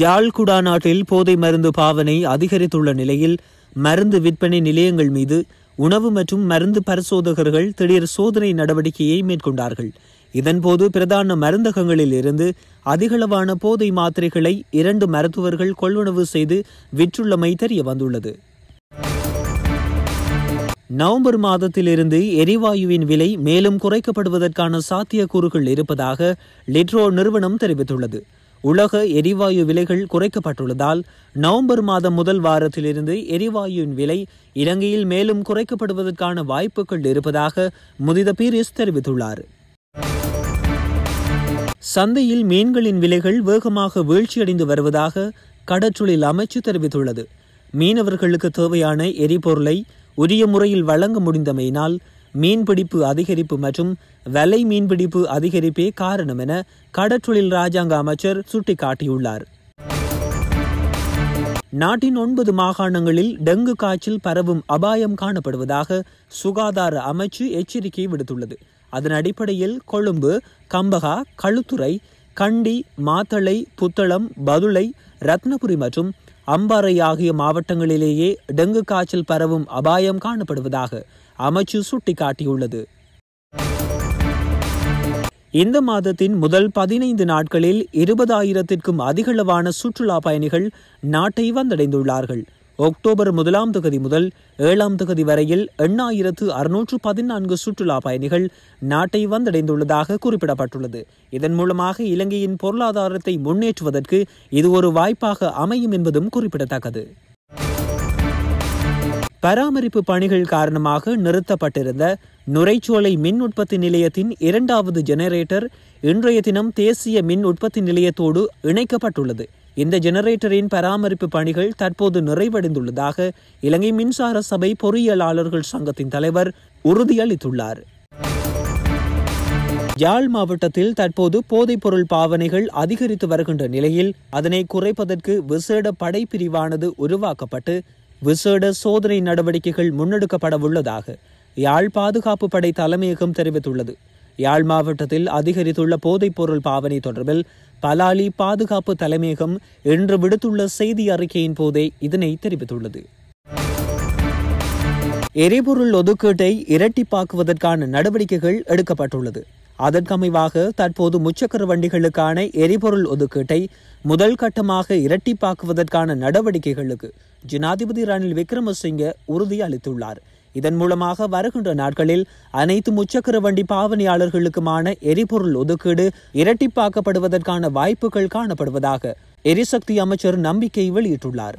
ஜாழ்குடா நாட்டில் போதை மருந்து பாவனை அதிகரித்துள்ள நிலையில் மருந்து விற்பனை நிலையங்கள் மீது உணவு மற்றும் மருந்து பரிசோதகர்கள் திடீர் சோதனை நடவடிக்கையை மேற்கொண்டார்கள் இதன்போது பிரதான மருந்தகங்களில் இருந்து அதிகளவான போதை மாத்திரைகளை இரண்டு மருத்துவர்கள் கொள்வனவு செய்து விற்றுள்ளமை தெரிய வந்துள்ளது நவம்பர் மாதத்திலிருந்து எரிவாயுவின் விலை மேலும் குறைக்கப்படுவதற்கான சாத்தியக்கூறுகள் இருப்பதாக லிட்ரோ நிறுவனம் தெரிவித்துள்ளது உலக எரிவாயு விலைகள் குறைக்கப்பட்டுள்ளதால் நவம்பர் மாதம் முதல் வாரத்திலிருந்து எரிவாயுவின் விலை இலங்கையில் மேலும் குறைக்கப்படுவதற்கான வாய்ப்புகள் இருப்பதாக முதித பீரிஸ் தெரிவித்துள்ளார் சந்தையில் மீன்களின் விலைகள் வேகமாக வீழ்ச்சியடைந்து வருவதாக கடற்றொழில் அமைச்சு தெரிவித்துள்ளது மீனவர்களுக்கு தேவையான எரிபொருளை உரிய முறையில் வழங்க முடிந்தமையினால் மீன்பிடிப்பு அதிகரிப்பு மற்றும் வலை மீன்பிடிப்பு அதிகரிப்பே காரணம் என கடற்றொழில் ராஜாங்க அமைச்சர் சுட்டிக்காட்டியுள்ளார் நாட்டின் ஒன்பது மாகாணங்களில் டெங்கு காய்ச்சல் பரவும் அபாயம் காணப்படுவதாக சுகாதார அமைச்சு எச்சரிக்கை விடுத்துள்ளது அதன் அடிப்படையில் கொழும்பு கம்பகா களுத்துறை கண்டி மாத்தளை புத்தளம் பதுளை ரத்னபுரி மற்றும் அம்பாறை ஆகிய மாவட்டங்களிலேயே டெங்கு காய்ச்சல் பரவும் அபாயம் காணப்படுவதாக அமைச்சு சுட்டிக்காட்டியுள்ளது இந்த மாதத்தின் முதல் பதினைந்து நாட்களில் இருபதாயிரத்திற்கும் அதிகளவான சுற்றுலா பயணிகள் நாட்டை வந்தடைந்துள்ளார்கள் அக்டோபர் முதலாம் தொகுதி முதல் ஏழாம் தொகுதி வரையில் எண்ணாயிரத்து அறுநூற்று பதினான்கு சுற்றுலா பயணிகள் நாட்டை வந்தடைந்துள்ளதாக குறிப்பிடப்பட்டுள்ளது இதன் மூலமாக இலங்கையின் பொருளாதாரத்தை முன்னேற்றுவதற்கு இது ஒரு வாய்ப்பாக அமையும் என்பதும் குறிப்பிடத்தக்கது பராமரிப்பு பணிகள் காரணமாக நிறுத்தப்பட்டிருந்த நுரைச்சோலை மின் உற்பத்தி நிலையத்தின் இரண்டாவது ஜெனரேட்டர் இன்றைய தினம் தேசிய மின் உற்பத்தி நிலையத்தோடு இணைக்கப்பட்டுள்ளது இந்த ஜெனரேட்டரின் பராமரிப்பு பணிகள் தற்போது நிறைவடைந்துள்ளதாக இலங்கை மின்சார சபை பொறியியலாளர்கள் சங்கத்தின் தலைவர் உறுதியளித்துள்ளார் யாழ் மாவட்டத்தில் தற்போது போதைப்பொருள் பாவனைகள் அதிகரித்து வருகின்ற நிலையில் அதனை குறைப்பதற்கு விசேட படைப்பிரிவானது உருவாக்கப்பட்டு விசேட சோதனை நடவடிக்கைகள் முன்னெடுக்கப்படவுள்ளதாக யாழ் பாதுகாப்பு படை தலைமையகம் தெரிவித்துள்ளது யாழ் மாவட்டத்தில் அதிகரித்துள்ள போதைப்பொருள் பாவனை தொடர்பில் பலாலி பாதுகாப்பு தலைமையகம் இன்று விடுத்துள்ள செய்தி அறிக்கையின் போதே இதனை தெரிவித்துள்ளது எரிபொருள் ஒதுக்கீட்டை இரட்டிப்பாக்குவதற்கான நடவடிக்கைகள் எடுக்கப்பட்டுள்ளது அதற்கமைவாக தற்போது முச்சக்கர வண்டிகளுக்கான எரிபொருள் ஒதுக்கீட்டை முதல் கட்டமாக இரட்டிப்பாக்குவதற்கான நடவடிக்கைகளுக்கு ஜனாதிபதி ரணில் விக்ரமசிங்க உறுதி அளித்துள்ளார் இதன் மூலமாக வருகின்ற நாட்களில் அனைத்து முச்சக்கர வண்டி பாவனையாளர்களுக்குமான எரிபொருள் ஒதுக்கீடு இரட்டிப்பாக்கப்படுவதற்கான வாய்ப்புகள் காணப்படுவதாக எரிசக்தி அமைச்சர் நம்பிக்கை வெளியிட்டுள்ளார்